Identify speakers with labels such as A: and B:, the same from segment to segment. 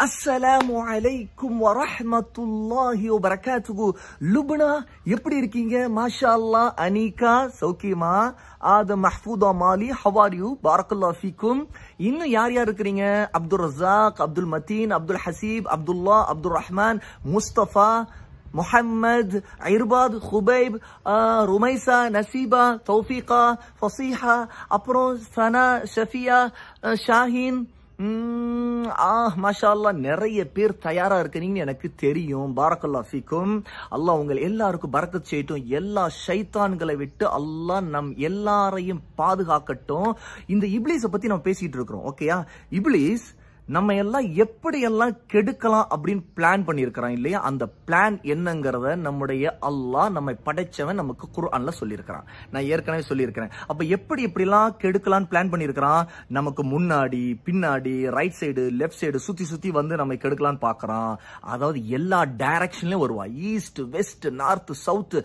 A: السلام عليكم ورحمة الله وبركاته لبنا يبدي ركينجا ما شاء الله أنيكا سوكي ما هذا محفوظة مالي حواريو بارك الله فيكم إن يار يار ركينجا عبد الرزاق عبد المتين عبد الحسيب عبد الله عبد الرحمن مصطفى محمد عرباد خبيب رميسة نسيبة توفيقة فصيحة أبرو سنا شفية شاهين மாஷா நிறைய பேர் தயாரா இருக்கிறீங்கன்னு எனக்கு தெரியும் பாரக்கல்லா ஃபீக்கும் அல்லாஹ் உங்கள் எல்லாருக்கும் பறக்க செய்யட்டும் எல்லா ஷைத்தான்களை விட்டு அல்லாஹ் நம் எல்லாரையும் பாதுகாக்கட்டும் இந்த இப்ளீஸை பத்தி நம்ம பேசிட்டு இருக்கிறோம் ஓகேயா இப்ளீஸ் நம்ம எல்லாம் எப்படி எல்லாம் கெடுக்கலாம் அப்படின்னு பிளான் பண்ணியிருக்கிறான் இல்லையா அந்த பிளான் என்னங்கிறத நம்முடைய அல்லாஹ் நம்மை படைச்சவன் நமக்கு குர்ஆன்ல சொல்லியிருக்கிறான் நான் ஏற்கனவே சொல்லியிருக்கிறேன் அப்போ எப்படி எப்படிலாம் கெடுக்கலாம்னு பிளான் பண்ணியிருக்கிறான் நமக்கு முன்னாடி பின்னாடி ரைட் சைடு லெஃப்ட் சைடு சுற்றி சுற்றி வந்து நம்ம கெடுக்கலாம்னு பார்க்குறான் அதாவது எல்லா டைரக்ஷன்லயும் வருவான் ஈஸ்ட் வெஸ்ட் நார்த் சவுத்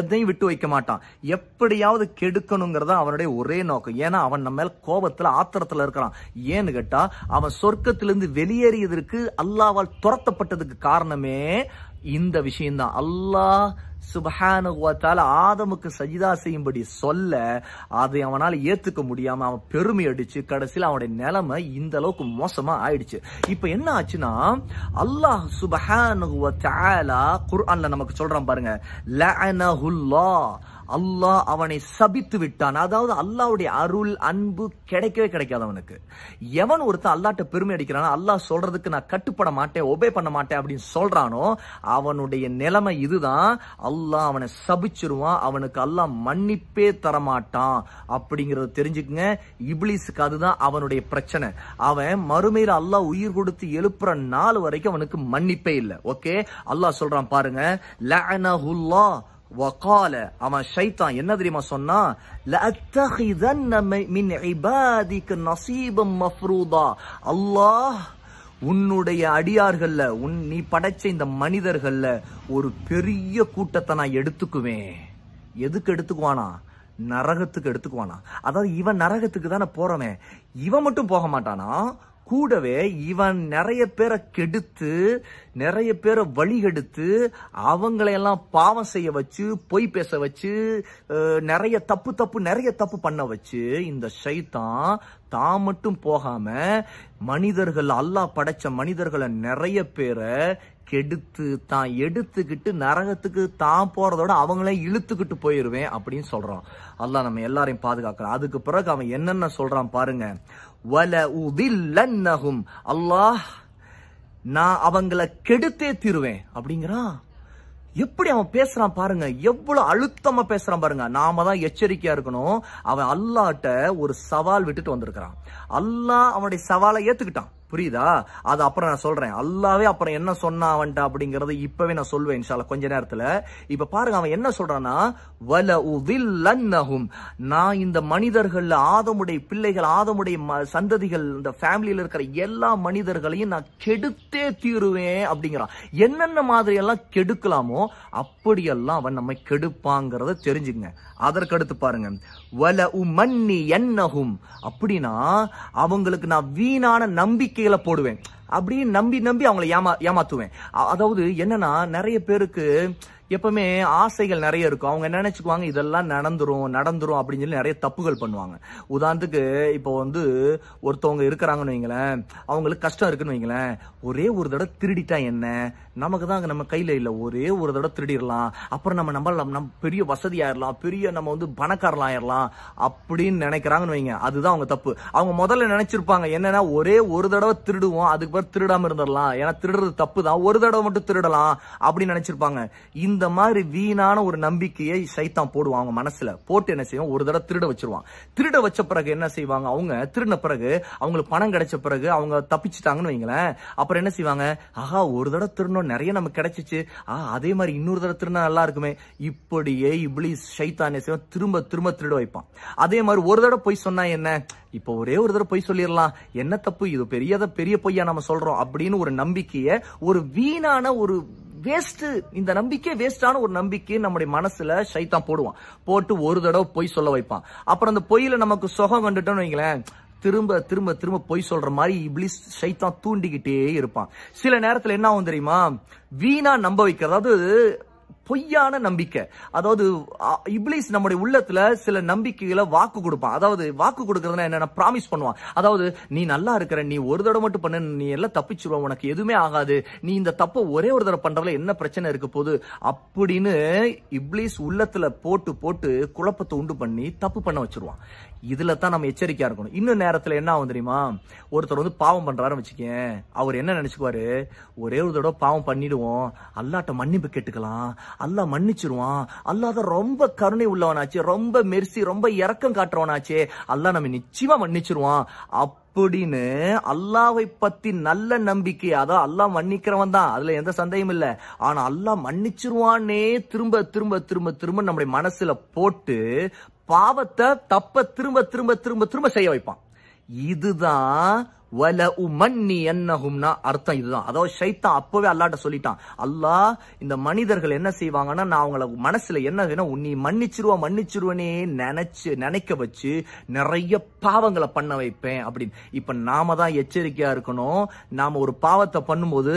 A: எதையும் விட்டு வைக்க மாட்டான் எப்படியாவது கெடுக்கணுங்கிறத அவனுடைய ஒரே நோக்கம் ஏன்னா அவன் நம்ம மேல கோபத்தில் ஆத்திரத்தில் இருக்கிறான் ஏன்னு கேட்டால் அவன் சொற்க சொர்க்கத்திலிருந்து வெளியேறியதற்கு அல்லாவால் துரத்தப்பட்டதுக்கு காரணமே இந்த விஷயம்தான் அல்லாஹ் சுபஹானுவாத்தால ஆதமுக்கு சஜிதா செய்யும்படி சொல்ல அதை அவனால் ஏத்துக்க முடியாம அவன் பெருமை அடிச்சு கடைசியில் அவனுடைய நிலைமை இந்த அளவுக்கு மோசமா ஆயிடுச்சு இப்ப என்ன ஆச்சுன்னா அல்லாஹ் சுபஹானுவாத்தால குர்ஆன்ல நமக்கு சொல்றான் பாருங்க அல்லாஹ் அவனை சபித்து விட்டான் அதாவது அல்லாவுடைய அருள் அன்பு கிடைக்கவே கிடைக்காது அவனுக்கு எவன் ஒருத்தன் அல்லாட்ட பெருமை அடிக்கிறானோ அல்லாஹ் சொல்றதுக்கு நான் கட்டுப்பட மாட்டேன் ஒபே பண்ண மாட்டேன் அப்படின்னு சொல்றானோ அவனுடைய நிலைமை இதுதான் அல்லாஹ் அவனை சபிச்சிருவான் அவனுக்கு அல்லாஹ் மன்னிப்பே தரமாட்டான் அப்படிங்கறத தெரிஞ்சுக்குங்க இப்ளீஸுக்கு அதுதான் அவனுடைய பிரச்சனை அவன் மறுமையில் அல்லாஹ் உயிர் கொடுத்து எழுப்புற நாள் வரைக்கும் அவனுக்கு மன்னிப்பே இல்லை ஓகே அல்லாஹ் சொல்றான் பாருங்க லஅனஹுல்லாஹ் வகால அவன் ஷைத்தான் என்ன தெரியுமா சொன்னா லஅத்தஹிதன்ன من عبادك نصيبا மஃப்ரூதா அல்லாஹ் உன்னுடைய அடியார்கள்ல உன் நீ படைச்ச இந்த மனிதர்கள்ல ஒரு பெரிய கூட்டத்தை நான் எடுத்துக்குவேன் எதுக்கு எடுத்துக்குவானா நரகத்துக்கு எடுத்துக்குவானா அதாவது இவன் நரகத்துக்கு தானே போறவன் இவன் மட்டும் போக மாட்டானா கூடவே இவன் நிறைய பேரை கெடுத்து நிறைய பேரை வழி கெடுத்து அவங்களையெல்லாம் பாவம் செய்ய வச்சு பொய் பேச வச்சு நிறைய தப்பு தப்பு நிறைய தப்பு பண்ண வச்சு இந்த சைத்தான் தான் மட்டும் போகாம மனிதர்கள் அல்லாஹ் படைச்ச மனிதர்களை நிறைய பேரை கெடுத்து தான் எடுத்துக்கிட்டு நரகத்துக்கு தான் போறதோட அவங்களே இழுத்துக்கிட்டு போயிருவேன் அப்படின்னு சொல்றான் அல்லாஹ் நம்ம எல்லாரையும் பாதுகாக்கிறான் அதுக்கு பிறகு அவன் என்னென்ன சொல்றான் பாருங்க வல அல்லாஹ் நான் அவங்களை கெடுத்தே தீருவேன் அப்படிங்கிறான் எப்படி அவன் பேசுறான் பாருங்க எவ்வளவு அழுத்தமா பேசுறான் பாருங்க நாம தான் எச்சரிக்கையா இருக்கணும் அவன் அல்லாட்ட ஒரு சவால் விட்டுட்டு வந்திருக்கிறான் அல்லாஹ் அவனுடைய சவாலை ஏத்துக்கிட்டான் புரியுதா அது அப்புறம் நான் சொல்றேன் அல்லாவே அப்புறம் என்ன சொன்னான் அவன்ட்ட அப்படிங்கறது இப்பவே நான் சொல்லுவேன் சால கொஞ்ச நேரத்துல இப்ப பாருங்க அவன் என்ன சொல்றான்னா வல உதில்லன்னஹும் நான் இந்த மனிதர்கள் ஆதமுடைய பிள்ளைகள் ஆதமுடைய சந்ததிகள் இந்த ஃபேமிலியில் இருக்கிற எல்லா மனிதர்களையும் நான் கெடுத்தே தீருவேன் அப்படிங்கிறான் என்னென்ன மாதிரி எல்லாம் கெடுக்கலாமோ அப்படியெல்லாம் அவன் நம்மை கெடுப்பாங்கிறத தெரிஞ்சுங்க அதற்கடுத்து பாருங்க வல உமன்னி என்னஹும் அப்படின்னா அவங்களுக்கு நான் வீணான நம்பிக்கை கீழே போடுவேன் அப்படின்னு நம்பி நம்பி அவங்களை ஏமா ஏமாத்துவேன் அதாவது என்னன்னா நிறைய பேருக்கு எப்பவுமே ஆசைகள் நிறைய இருக்கும் அவங்க என்ன நினைச்சுக்குவாங்க இதெல்லாம் நடந்துரும் நடந்துரும் அப்படின்னு சொல்லி நிறைய தப்புகள் பண்ணுவாங்க உதாரணத்துக்கு இப்போ வந்து ஒருத்தவங்க இருக்கிறாங்கன்னு வைங்களேன் அவங்களுக்கு கஷ்டம் இருக்குன்னு வைங்களேன் ஒரே ஒரு தடவை திருடிட்டா என்ன நமக்கு தான் நம்ம கையில் இல்லை ஒரே ஒரு தடவை திருடிடலாம் அப்புறம் நம்ம நம்பலாம் நம்ம பெரிய வசதியாயிடலாம் பெரிய நம்ம வந்து பணக்காரலாம் ஆயிடலாம் அப்படின்னு நினைக்கிறாங்கன்னு வைங்க அதுதான் அவங்க தப்பு அவங்க முதல்ல நினைச்சிருப்பாங்க என்னன்னா ஒரே ஒரு தடவை திருடுவோம் அதுக்கு பிறகு திருடாம இருந்துடலாம் ஏன்னா திருடுறது தப்பு தான் ஒரு தடவை மட்டும் திருடலாம் அப்படின்னு நினைச்சிருப்பாங்க இந்த இந்த மாதிரி வீணான ஒரு நம்பிக்கையை சைத்தான் போடுவாங்க மனசுல போட்டு என்ன செய்வான் ஒரு தடவை திருட வச்சிருவான் திருட வச்ச பிறகு என்ன செய்வாங்க அவங்க திருடின பிறகு அவங்களுக்கு பணம் கிடைச்ச பிறகு அவங்க தப்பிச்சிட்டாங்கன்னு வைங்களேன் அப்புறம் என்ன செய்வாங்க ஆஹா ஒரு தடவை திருடணும் நிறைய நமக்கு கிடைச்சிச்சு ஆ அதே மாதிரி இன்னொரு தடவை திருடினா நல்லா இருக்குமே இப்படியே இப்படி சைத்தான் என்ன செய்வோம் திரும்ப திரும்ப திருட வைப்பான் அதே மாதிரி ஒரு தடவை போய் சொன்னா என்ன இப்போ ஒரே ஒரு தடவை பொய் சொல்லிடலாம் என்ன தப்பு இது பெரியத பெரிய பொய்யா நம்ம சொல்றோம் அப்படின்னு ஒரு நம்பிக்கையை ஒரு வீணான ஒரு வேஸ்ட் இந்த நம்பிக்கை வேஸ்டான ஒரு நம்பிக்கை நம்முடைய மனசுல சைத்தான் போடுவான் போட்டு ஒரு தடவை பொய் சொல்ல வைப்பான் அப்புறம் அந்த பொய்யில நமக்கு சுகம் கண்டுட்டோம்னு வைங்களேன் திரும்ப திரும்ப திரும்ப பொய் சொல்ற மாதிரி இப்படி சைத்தான் தூண்டிக்கிட்டே இருப்பான் சில நேரத்துல என்ன ஆகும் தெரியுமா வீணா நம்ப வைக்கிறது அதாவது பொய்யான நம்பிக்கை அதாவது இப்ளீஸ் நம்முடைய உள்ளத்துல சில நம்பிக்கைகளை வாக்கு கொடுப்பான் அதாவது வாக்கு கொடுக்கறதுனா என்னன்னா ப்ராமிஸ் பண்ணுவான் அதாவது நீ நல்லா இருக்கிற நீ ஒரு தடவை மட்டும் பண்ணு நீ எல்லாம் தப்பிச்சிருவ உனக்கு எதுவுமே ஆகாது நீ இந்த தப்பை ஒரே ஒரு தடவை பண்றதுல என்ன பிரச்சனை இருக்க போது அப்படின்னு இப்ளீஸ் உள்ளத்துல போட்டு போட்டு குழப்பத்தை உண்டு பண்ணி தப்பு பண்ண வச்சிருவான் இதுல தான் நம்ம எச்சரிக்கையா இருக்கணும் இன்னும் நேரத்துல என்ன ஆகும் தெரியுமா ஒருத்தர் வந்து பாவம் பண்றாருன்னு வச்சுக்கேன் அவர் என்ன நினைச்சுக்குவாரு ஒரே ஒரு தடவை பாவம் பண்ணிடுவோம் அல்லாட்ட மன்னிப்பு கேட்டுக்கலாம் அல்லா மன்னிச்சிருவான் அல்லாத ரொம்ப கருணை உள்ளவனாச்சு ரொம்ப மெர்சி ரொம்ப இறக்கம் காட்டுறவனாச்சு அல்லா நம்ம நிச்சயமா மன்னிச்சிருவான் அப்படின்னு அல்லாவை பத்தி நல்ல நம்பிக்கை அதான் அல்லா மன்னிக்கிறவன் தான் அதுல எந்த சந்தேகம் இல்ல ஆனா அல்லாஹ் மன்னிச்சிருவானே திரும்ப திரும்ப திரும்ப திரும்ப நம்முடைய மனசுல போட்டு பாவத்தை தப்ப திரும்ப திரும்ப திரும்ப திரும்ப செய்ய வைப்பான் இதுதான் வல உமன்னி என்னஹும்னா அர்த்தம் இதுதான் அதாவது ஷைத்தான் அப்பவே அல்லாட்ட சொல்லிட்டான் அல்லாஹ் இந்த மனிதர்கள் என்ன செய்வாங்கன்னா நான் அவங்கள மனசுல என்ன வேணும் உன்னி மன்னிச்சிருவா மன்னிச்சிருவனே நினைச்சு நினைக்க வச்சு நிறைய பாவங்களை பண்ண வைப்பேன் அப்படின்னு இப்ப நாம தான் எச்சரிக்கையா இருக்கணும் நாம ஒரு பாவத்தை பண்ணும்போது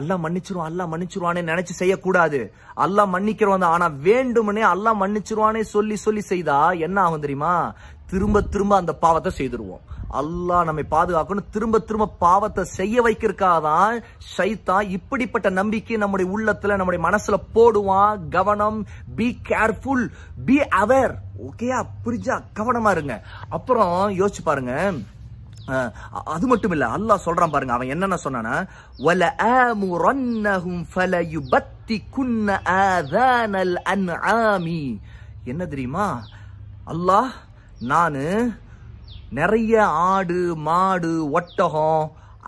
A: அல்லாஹ் மன்னிச்சிருவான் அல்லாஹ் மன்னிச்சிருவானே நினைச்சு செய்யக்கூடாது அல்லாஹ் மன்னிக்கிறவன் தான் ஆனா வேண்டுமனே அல்லாஹ் மன்னிச்சிருவானே சொல்லி சொல்லி செய்தா என்ன ஆகும் தெரியுமா திரும்ப திரும்ப அந்த பாவத்தை செய்திருவோம் அல்லாஹ் நம்மை பாதுகாக்கணும் திரும்ப திரும்ப பாவத்தை செய்ய வைக்கிறக்காதான் தான் சைத்தா இப்படிப்பட்ட நம்பிக்கை நம்முடைய உள்ளத்துல நம்முடைய மனசுல போடுவான் கவனம் பி கேர்ஃபுல் பி அவேர் ஓகேயா புரிஞ்சா கவனமா இருங்க அப்புறம் யோசிச்சு பாருங்க அது மட்டும் இல்ல அல்லாஹ் சொல்றான் பாருங்க அவன் என்னென்ன சொன்னானா வல குன்ன என்ன தெரியுமா அல்லாஹ் நான் நிறைய ஆடு மாடு ஒட்டகம்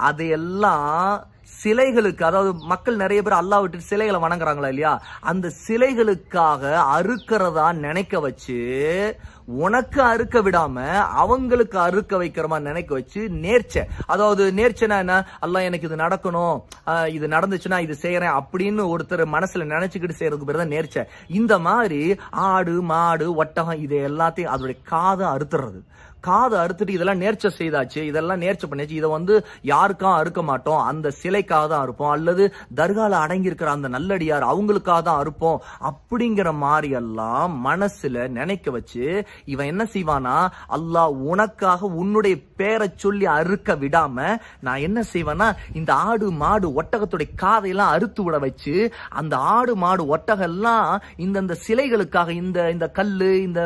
A: அதையெல்லாம் சிலைகளுக்கு அதாவது மக்கள் நிறைய பேர் அல்லா விட்டு சிலைகளை வணங்குறாங்களா இல்லையா அந்த சிலைகளுக்காக அறுக்கிறதா நினைக்க வச்சு உனக்கு அறுக்க விடாம அவங்களுக்கு அறுக்க வைக்கிற மாதிரி நினைக்க வச்சு நேர்ச்ச அதாவது நேர்ச்சனா என்ன அல்ல எனக்கு இது நடக்கணும் இது நடந்துச்சுன்னா இது செய்யறேன் அப்படின்னு ஒருத்தர் மனசுல நினைச்சுக்கிட்டு செய்யறதுக்கு பேர் தான் நேர்ச்ச இந்த மாதிரி ஆடு மாடு ஒட்டகம் இது எல்லாத்தையும் அதோடைய காதை அறுத்துறது காதை அறுத்துட்டு இதெல்லாம் நேர்ச்ச செய்தாச்சு இதெல்லாம் நேர்ச்ச பண்ணியாச்சு இதை வந்து யாருக்கா அறுக்க மாட்டோம் அந்த சிலைக்காக தான் அறுப்போம் அல்லது தர்கால அடங்கியிருக்கிற அந்த நல்லடியார் அவங்களுக்காக தான் அறுப்போம் அப்படிங்கிற மாதிரி எல்லாம் மனசுல நினைக்க வச்சு இவன் என்ன செய்வானா அல்லாஹ் உனக்காக உன்னுடைய பேரை சொல்லி அறுக்க விடாம நான் என்ன செய்வேன்னா இந்த ஆடு மாடு ஒட்டகத்துடைய காதையெல்லாம் அறுத்து விட வச்சு அந்த ஆடு மாடு ஒட்டகம் எல்லாம் இந்த சிலைகளுக்காக இந்த இந்த கல் இந்த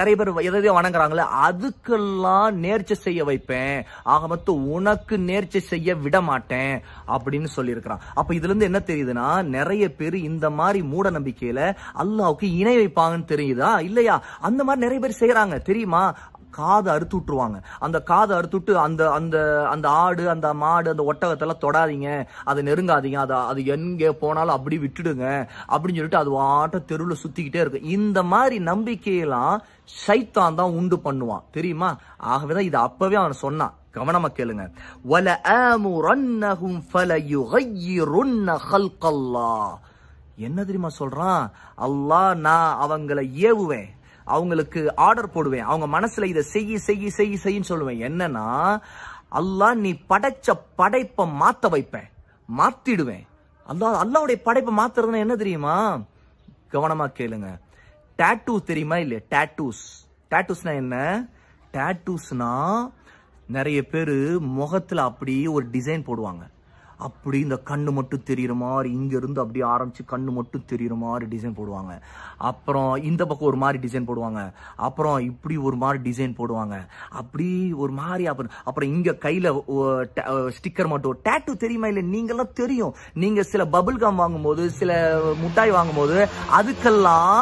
A: நிறைய பேர் எதையோ வணங்குறாங்களே அதுக்கெல்லாம் நேர்ச்சி செய்ய வைப்பேன் ஆக மொத்தம் உனக்கு நேர்ச்சி செய்ய விட மாட்டேன் அப்படின்னு சொல்லியிருக்கிறான் அப்ப இதுல இருந்து என்ன தெரியுதுன்னா நிறைய பேர் இந்த மாதிரி மூட நம்பிக்கையில அல்லாவுக்கு இணை வைப்பாங்கன்னு தெரியுதா இல்லையா அந்த மாதிரி நிறைய பேர் செய்யறாங்க தெரியுமா காதை அறுத்து விட்டுருவாங்க அந்த காதை அறுத்துட்டு அந்த அந்த அந்த ஆடு அந்த மாடு அந்த ஒட்டகத்தெல்லாம் தொடாதீங்க அதை நெருங்காதீங்க அதை அது எங்கே போனாலும் அப்படி விட்டுடுங்க அப்படின்னு சொல்லிட்டு அது ஆட்ட தெருவில் சுற்றிக்கிட்டே இருக்கும் இந்த மாதிரி நம்பிக்கையெல்லாம் சைத்தான் தான் உண்டு பண்ணுவான் தெரியுமா ஆகவே தான் இதை அப்பவே அவன் சொன்னான் கவனமா கேளுங்க வல ஆமுரன்னஹும் ஃபலயுகையிருன்ன ஹல்கல்லா என்ன தெரியுமா சொல்றான் அல்லாஹ் நான் அவங்களை ஏவுவேன் அவங்களுக்கு ஆர்டர் போடுவேன் அவங்க மனசுல இதை செய்ய செய்ய செய்ய செய்யன்னு சொல்லுவேன் என்னன்னா அல்லாஹ் நீ படைச்ச படைப்பை மாத்த வைப்பேன் மாத்திடுவேன் அல்லா அல்லாவுடைய படைப்பை மாத்துறதுன்னா என்ன தெரியுமா கவனமா கேளுங்க டேட்டூ தெரியுமா இல்லையா டேட்டூஸ் டேட்டூஸ்னா என்ன டேட்டூஸ்னா நிறைய பேர் முகத்துல அப்படி ஒரு டிசைன் போடுவாங்க அப்படி இந்த கண்ணு மட்டும் தெரிகிற மாதிரி இங்கேருந்து அப்படியே ஆரம்பித்து கண்ணு மட்டும் தெரியுற மாதிரி டிசைன் போடுவாங்க அப்புறம் இந்த பக்கம் ஒரு மாதிரி டிசைன் போடுவாங்க அப்புறம் இப்படி ஒரு மாதிரி டிசைன் போடுவாங்க அப்படி ஒரு மாதிரி அப்புறம் அப்புறம் இங்கே கையில் ஸ்டிக்கர் மட்டும் டேட்டு தெரியுமா இல்லை நீங்கள்லாம் தெரியும் நீங்கள் சில பபுள் கம் வாங்கும்போது சில முட்டாய் வாங்கும்போது அதுக்கெல்லாம்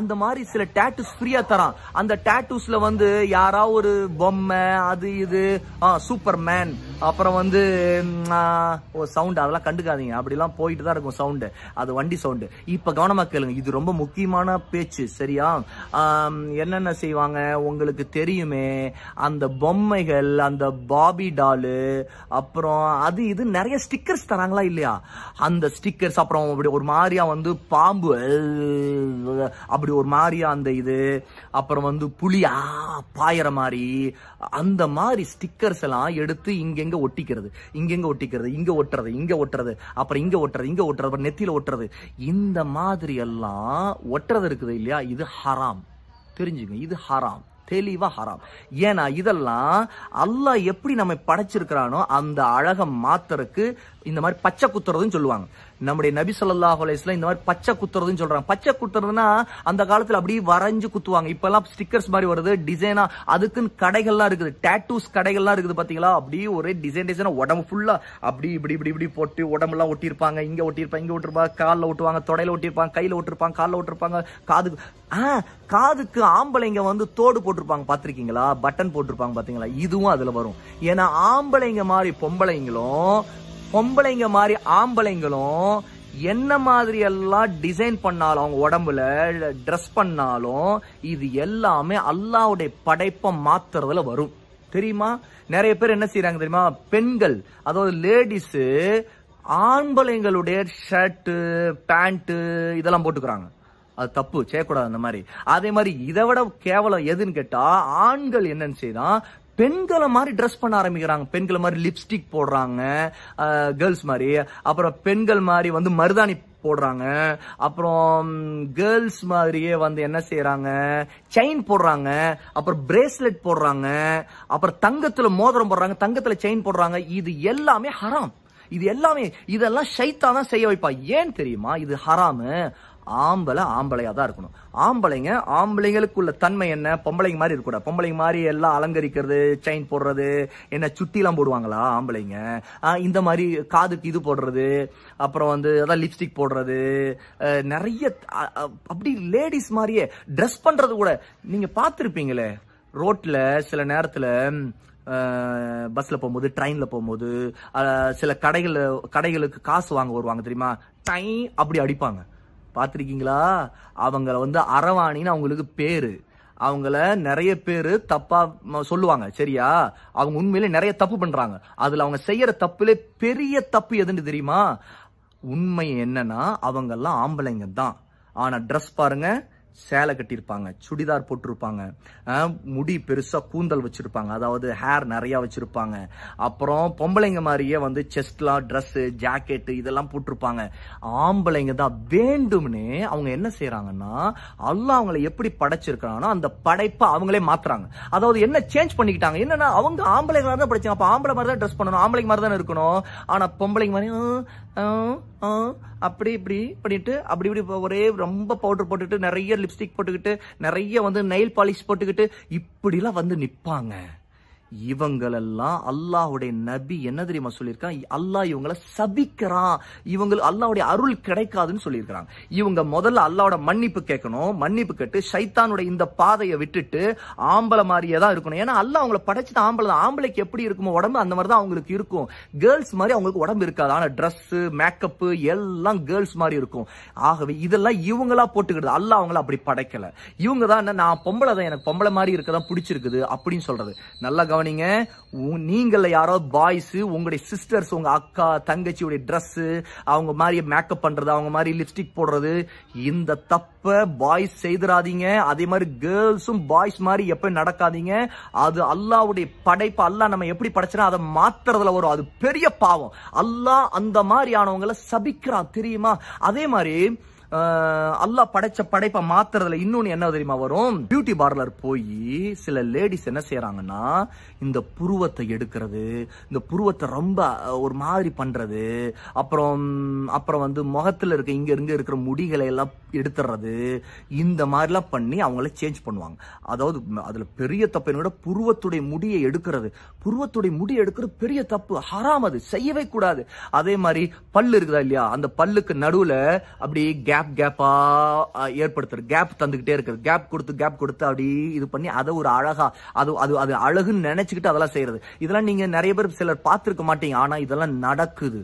A: அந்த மாதிரி சில டேட்டூஸ் ஃப்ரீயாக தரான் அந்த டேட்டூஸில் வந்து யாராவது ஒரு பொம்மை அது இது சூப்பர் மேன் அப்புறம் வந்து ஓ சவுண்டு அதெல்லாம் கண்டுக்காதீங்க அப்படிலாம் போயிட்டு தான் இருக்கும் சவுண்டு அது வண்டி சவுண்டு இப்போ கவனமாக கேளுங்க இது ரொம்ப முக்கியமான பேச்சு சரியா என்னென்ன செய்வாங்க உங்களுக்கு தெரியுமே அந்த பொம்மைகள் அந்த பாபி டாலு அப்புறம் அது இது நிறைய ஸ்டிக்கர்ஸ் தராங்களா இல்லையா அந்த ஸ்டிக்கர்ஸ் அப்புறம் அப்படி ஒரு மாதிரியா வந்து பாம்பு அப்படி ஒரு மாதிரியா அந்த இது அப்புறம் வந்து புளியா பாயிற மாதிரி அந்த மாதிரி ஸ்டிக்கர்ஸ் எல்லாம் எடுத்து இங்க இங்கெங்க ஒட்டிக்கிறது இங்கெங்க ஒட்டிக்கிறது இங்க ஒட்டுறது இங்க ஒட்டுறது அப்புறம் இங்க ஒட்டுறது இங்க ஒட்டுறது அப்புறம் நெத்தியில ஒட்டுறது இந்த மாதிரி எல்லாம் ஒட்டுறது இருக்குது இல்லையா இது ஹராம் தெரிஞ்சுங்க இது ஹராம் தெளிவா ஹராம் ஏன்னா இதெல்லாம் அல்லாஹ் எப்படி நம்ம படைச்சிருக்கிறானோ அந்த அழகம் மாத்தருக்கு இந்த மாதிரி பச்சை குத்துறதுன்னு சொல்லுவாங்க நம்முடைய நபி சொல்லாஹ் அலைஸ்லாம் இந்த மாதிரி பச்சை குத்துறதுன்னு சொல்றாங்க பச்சை குத்துறதுன்னா அந்த காலத்துல அப்படியே வரைஞ்சு குத்துவாங்க எல்லாம் ஸ்டிக்கர்ஸ் மாதிரி வருது டிசைனா அதுக்குன்னு கடைகள்லாம் இருக்குது டேட்டூஸ் கடைகள்லாம் இருக்குது பாத்தீங்களா அப்படியே ஒரே டிசைன் டிசைனா உடம்பு ஃபுல்லா அப்படி இப்படி இப்படி இப்படி போட்டு உடம்புலாம் ஒட்டியிருப்பாங்க இங்க ஒட்டிருப்பாங்க இங்க ஒட்டிருப்பாங்க காலில் ஒட்டுவாங்க தொடையில ஒட்டிருப்பாங்க கையில ஒட்டிருப்பாங்க காலில் ஒட்டிருப்பாங்க காதுக்கு ஆ காதுக்கு ஆம்பளைங்க வந்து தோடு போட்டிருப்பாங்க பாத்திருக்கீங்களா பட்டன் போட்டிருப்பாங்க பாத்தீங்களா இதுவும் அதுல வரும் ஏன்னா ஆம்பளைங்க மாதிரி பொம்பளைங்களும் பொம்பளைங்க மாதிரி ஆம்பளைங்களும் என்ன மாதிரி எல்லாம் டிசைன் பண்ணாலும் அவங்க உடம்புல ட்ரெஸ் பண்ணாலும் இது எல்லாமே அல்லாவுடைய படைப்பை மாத்துறதுல வரும் தெரியுமா நிறைய பேர் என்ன செய்யறாங்க தெரியுமா பெண்கள் அதாவது லேடிஸ் ஆண்பளைங்களுடைய ஷர்ட்டு பேண்ட்டு இதெல்லாம் போட்டுக்கிறாங்க அது தப்பு செய்யக்கூடாது அந்த மாதிரி அதே மாதிரி இதை விட கேவலம் எதுன்னு கேட்டா ஆண்கள் என்னன்னு செய்தான் பெண்களை மாதிரி ட்ரெஸ் பண்ண ஆரம்பிக்கிறாங்க பெண்களை மாதிரி லிப்ஸ்டிக் போடுறாங்க கேர்ள்ஸ் மாதிரி அப்புறம் பெண்கள் மாதிரி வந்து மருதாணி போடுறாங்க அப்புறம் கேர்ள்ஸ் மாதிரியே வந்து என்ன செய்யறாங்க செயின் போடுறாங்க அப்புறம் பிரேஸ்லெட் போடுறாங்க அப்புறம் தங்கத்துல மோதிரம் போடுறாங்க தங்கத்துல செயின் போடுறாங்க இது எல்லாமே ஹராம் இது எல்லாமே இதெல்லாம் ஷைத்தா தான் செய்ய வைப்பா ஏன் தெரியுமா இது ஹராமு ஆம்பளை ஆம்பளையாக தான் இருக்கணும் ஆம்பளைங்க ஆம்பளைங்களுக்குள்ள தன்மை என்ன பொம்பளைங்க மாதிரி இருக்கக்கூடாது பொம்பளைங்க மாதிரி எல்லாம் அலங்கரிக்கிறது செயின் போடுறது என்ன சுட்டிலாம் போடுவாங்களா ஆம்பளைங்க இந்த மாதிரி காதுக்கு இது போடுறது அப்புறம் வந்து அதான் லிப்ஸ்டிக் போடுறது நிறைய அப்படி லேடிஸ் மாதிரியே ட்ரெஸ் பண்ணுறது கூட நீங்கள் பார்த்துருப்பீங்களே ரோட்டில் சில நேரத்தில் பஸ்ஸில் போகும்போது ட்ரெயினில் போகும்போது சில கடைகளில் கடைகளுக்கு காசு வாங்க வருவாங்க தெரியுமா டை அப்படி அடிப்பாங்க பார்த்துருக்கீங்களா அவங்கள வந்து அரவாணின்னு அவங்களுக்கு பேரு அவங்கள நிறைய பேர் தப்பா சொல்லுவாங்க சரியா அவங்க உண்மையிலே நிறைய தப்பு பண்றாங்க அதுல அவங்க செய்யற தப்புல பெரிய தப்பு எதுன்னு தெரியுமா உண்மை என்னன்னா அவங்கெல்லாம் ஆம்பளைங்க தான் ஆனா ட்ரெஸ் பாருங்க சேலை கட்டியிருப்பாங்க சுடிதார் போட்டிருப்பாங்க முடி பெருசாக கூந்தல் வச்சுருப்பாங்க அதாவது ஹேர் நிறையா வச்சுருப்பாங்க அப்புறம் பொம்பளைங்க மாதிரியே வந்து செஸ்ட்லாம் ட்ரெஸ்ஸு ஜாக்கெட்டு இதெல்லாம் போட்டிருப்பாங்க ஆம்பளைங்க தான் வேண்டும்னு அவங்க என்ன செய்கிறாங்கன்னா எல்லாம் அவங்கள எப்படி படைச்சிருக்கிறாங்கன்னா அந்த படைப்பை அவங்களே மாற்றுறாங்க அதாவது என்ன சேஞ்ச் பண்ணிக்கிட்டாங்க என்னன்னா அவங்க ஆம்பளைங்க தான் படிச்சாங்க அப்போ ஆம்பளை மாதிரி தான் ட்ரெஸ் பண்ணணும் ஆம்பளைங்க மாதிரி தான் இருக்கணும் ஆனால் பொம்பளைங்க மாதிரி அப்படி இப்படி பண்ணிட்டு அப்படி இப்படி ஒரே ரொம்ப பவுடர் போட்டுட்டு நிறைய லிப்ஸ்டிக் போட்டுக்கிட்டு நிறைய வந்து நெயில் பாலிஷ் போட்டுக்கிட்டு இப்படிலாம் வந்து நிற்பாங்க இவங்களெல்லாம் அல்லாஹுடைய நபி என்ன தெரியுமா சொல்லியிருக்கான் அல்லாஹ் இவங்களை சபிக்கிறான் இவங்க அல்லாவுடைய அருள் கிடைக்காதுன்னு சொல்லியிருக்கிறாங்க இவங்க முதல்ல அல்லாவோட மன்னிப்பு கேட்கணும் மன்னிப்பு கேட்டு சைத்தானுடைய இந்த பாதையை விட்டுட்டு ஆம்பளை மாதிரியே தான் இருக்கணும் ஏன்னா அல்லாஹ் அவங்கள படைச்சது ஆம்பளை தான் ஆம்பளைக்கு எப்படி இருக்குமோ உடம்பு அந்த மாதிரி தான் அவங்களுக்கு இருக்கும் கேர்ள்ஸ் மாதிரி அவங்களுக்கு உடம்பு இருக்காது ஆனால் ட்ரெஸ்ஸு மேக்கப்பு எல்லாம் கேர்ள்ஸ் மாதிரி இருக்கும் ஆகவே இதெல்லாம் இவங்களா போட்டுக்கிறது அல்லாஹ் அவங்கள அப்படி படைக்கல இவங்க தான் என்ன நான் பொம்பளை தான் எனக்கு பொம்பளை மாதிரி இருக்கதான் பிடிச்சிருக்குது அப்படின்னு சொல்றது நல்லா கவனிங்க நீங்கள யாரோ பாய்ஸ் உங்களுடைய சிஸ்டர்ஸ் உங்க அக்கா தங்கச்சியுடைய ட்ரெஸ் அவங்க மாதிரி மேக்கப் பண்றது அவங்க மாதிரி லிப்ஸ்டிக் போடுறது இந்த தப்ப பாய்ஸ் செய்திராதீங்க அதே மாதிரி கேர்ள்ஸும் பாய்ஸ் மாதிரி எப்ப நடக்காதீங்க அது அல்லாவுடைய படைப்பு அல்லா நம்ம எப்படி படைச்சுனா அதை மாத்துறதுல வரும் அது பெரிய பாவம் அல்லாஹ் அந்த மாதிரியானவங்களை சபிக்கிறான் தெரியுமா அதே மாதிரி அல்லா படைச்ச படைப்பை மாத்துறதுல இன்னொன்னு என்ன தெரியுமா வரும் பியூட்டி பார்லர் போய் சில லேடிஸ் என்ன செய்யறாங்கன்னா இந்த புருவத்தை எடுக்கிறது இந்த புருவத்தை ரொம்ப ஒரு மாதிரி பண்றது அப்புறம் அப்புறம் வந்து முகத்துல இருக்க இங்க இருந்து இருக்கிற முடிகளை எல்லாம் எடுத்துறது இந்த மாதிரிலாம் பண்ணி அவங்கள சேஞ்ச் பண்ணுவாங்க அதாவது அதுல பெரிய தப்பு விட புருவத்துடைய முடியை எடுக்கிறது புருவத்துடைய முடி எடுக்கிறது பெரிய தப்பு ஹராமது அது செய்யவே கூடாது அதே மாதிரி பல்லு இருக்குதா இல்லையா அந்த பல்லுக்கு நடுவுல அப்படி கேப் கேப்பா ஏற்படுத்துறது கேப் தந்துக்கிட்டே இருக்கிறது கேப் கொடுத்து கேப் கொடுத்து அப்படி இது பண்ணி அதை ஒரு அழகா அது அது அது அழகுன்னு நினச்சிக்கிட்டு அதெல்லாம் செய்யறது இதெல்லாம் நீங்க நிறைய பேர் சிலர் பார்த்துருக்க மாட்டீங்க ஆனால் இதெல்லாம் நடக்குது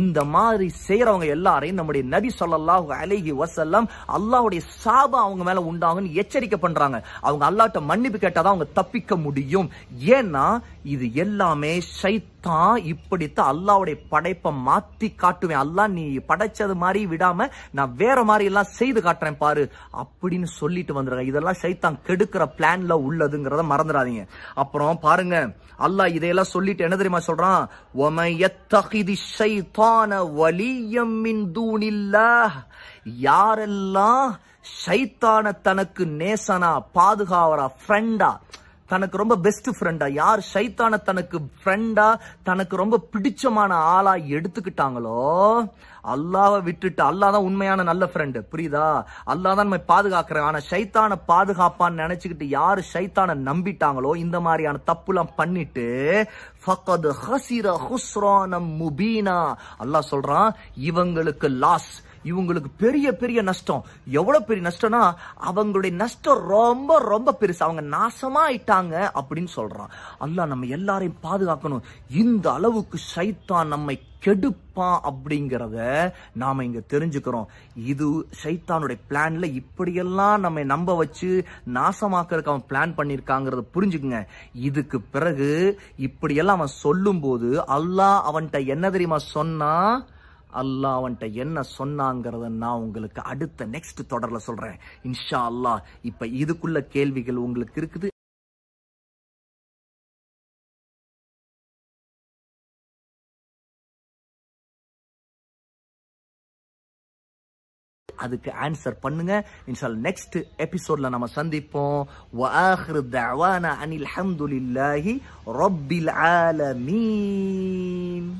A: இந்த மாதிரி செய்யறவங்க எல்லாரையும் நம்முடைய நபி சொல்லல்லாஹு அலைஹி வசல்லாம் அல்லாவுடைய சாபம் அவங்க மேலே உண்டாகும்னு எச்சரிக்கை பண்ணுறாங்க அவங்க அல்லாட்ட மன்னிப்பு கேட்டால் தான் அவங்க தப்பிக்க முடியும் ஏன்னா இது எல்லாமே சைத் தான் இப்படித்தான் அல்லாவுடைய படைப்பை மாத்தி காட்டுவேன் அல்லா நீ படைச்சது மாதிரி விடாம நான் வேற மாதிரி எல்லாம் செய்து காட்டுறேன் பாரு அப்படின்னு சொல்லிட்டு வந்துடுறாங்க இதெல்லாம் சைத்தான் கெடுக்கிற பிளான்ல உள்ளதுங்கிறத மறந்துடாதீங்க அப்புறம் பாருங்க அல்லாஹ் இதையெல்லாம் சொல்லிட்டு என்ன தெரியுமா சொல்றான் சைத்தான வலியம் மின் யாரெல்லாம் சைத்தான தனக்கு நேசனா பாதுகாவரா ஃப்ரெண்டா தனக்கு ரொம்ப பெஸ்ட் ஃப்ரெண்டா யார் சைத்தான தனக்கு ஃப்ரெண்டா தனக்கு ரொம்ப பிடிச்சமான ஆளா எடுத்துக்கிட்டாங்களோ அல்லாவை விட்டுட்டு அல்லா தான் உண்மையான நல்ல ஃப்ரெண்டு புரியுதா அல்லா தான் நம்ம பாதுகாக்கிறேன் ஆனா சைத்தான பாதுகாப்பான்னு நினைச்சுக்கிட்டு யார் சைத்தான நம்பிட்டாங்களோ இந்த மாதிரியான தப்புலாம் பண்ணிட்டு ஃபக்கது ஹசிர ஹுஸ்ரானம் முபீனா அல்லாஹ் சொல்றான் இவங்களுக்கு லாஸ் இவங்களுக்கு பெரிய பெரிய நஷ்டம் எவ்வளவு பெரிய நஷ்டம்னா அவங்களுடைய நஷ்டம் ரொம்ப ரொம்ப பெருசு அவங்க நாசமா ஆயிட்டாங்க அப்படின்னு சொல்றான் அல்லா நம்ம எல்லாரையும் பாதுகாக்கணும் இந்த அளவுக்கு சைத்தான் நம்மை கெடுப்பான் அப்படிங்கிறத நாம் இங்கே தெரிஞ்சுக்கிறோம் இது சைத்தானுடைய பிளான்ல இப்படியெல்லாம் நம்ம நம்ப வச்சு நாசமாக்கிறதுக்கு அவன் பிளான் பண்ணியிருக்காங்கிறத புரிஞ்சுக்குங்க இதுக்கு பிறகு இப்படியெல்லாம் அவன் சொல்லும்போது அல்லாஹ் அவன்கிட்ட என்ன தெரியுமா சொன்னா அல்லா அவன்கிட்ட என்ன சொன்னாங்கிறத நான் உங்களுக்கு அடுத்த நெக்ஸ்ட் தொடரில் சொல்கிறேன் இன்ஷா அல்லா இப்போ இதுக்குள்ள கேள்விகள் உங்களுக்கு இருக்குது அதுக்கு ஆன்சர் பண்ணுங்க இன்ஷால் நெக்ஸ்ட் எபிசோட்ல நம்ம சந்திப்போம் வஆஹிரு தஅவானா அனில் ஹம்துலில்லாஹி ரப்பில் ஆலமீன்